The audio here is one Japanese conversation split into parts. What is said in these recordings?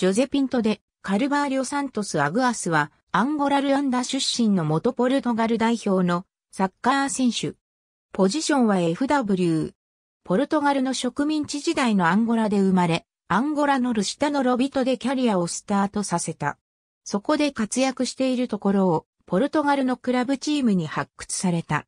ジョゼピントで、カルバーリョ・サントス・アグアスは、アンゴラ・ルアンダ出身の元ポルトガル代表のサッカー選手。ポジションは FW。ポルトガルの植民地時代のアンゴラで生まれ、アンゴラのルシタのロビトでキャリアをスタートさせた。そこで活躍しているところを、ポルトガルのクラブチームに発掘された。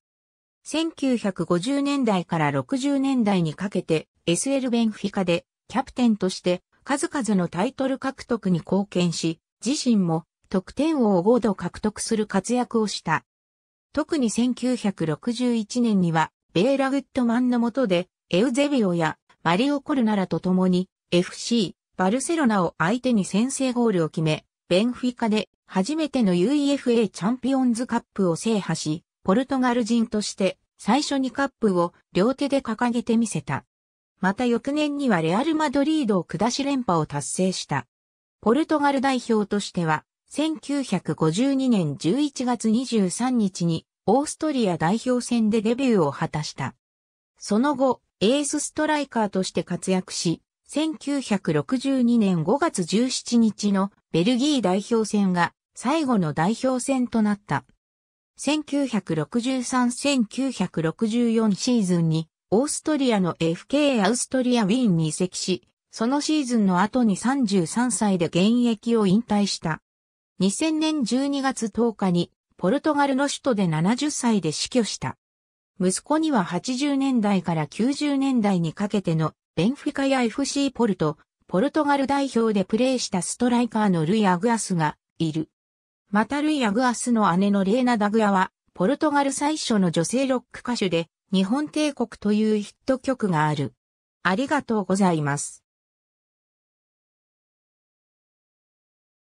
1950年代から60年代にかけて、SL ベンフィカでキャプテンとして数々のタイトル獲得に貢献し、自身も得点王を5度獲得する活躍をした。特に1961年には、ベーラ・グッドマンの下で、エウゼビオやマリオ・コルナラと共に、FC、バルセロナを相手に先制ゴールを決め、ベンフィカで初めての UEFA チャンピオンズカップを制覇し、ポルトガル人として最初にカップを両手で掲げてみせた。また翌年にはレアル・マドリードを下し連覇を達成した。ポルトガル代表としては、1952年11月23日にオーストリア代表戦でデビューを果たした。その後、エースストライカーとして活躍し、1962年5月17日のベルギー代表戦が最後の代表戦となった。1963-1964シーズンにオーストリアの FK アウストリアウィーンに移籍し、そのシーズンの後に33歳で現役を引退した。2000年12月10日に、ポルトガルの首都で70歳で死去した。息子には80年代から90年代にかけての、ベンフィカや FC ポルト、ポルトガル代表でプレーしたストライカーのルイ・アグアスが、いる。またルイ・アグアスの姉のレーナ・ダグアは、ポルトガル最初の女性ロック歌手で、日本帝国というヒット曲がある。ありがとうございます。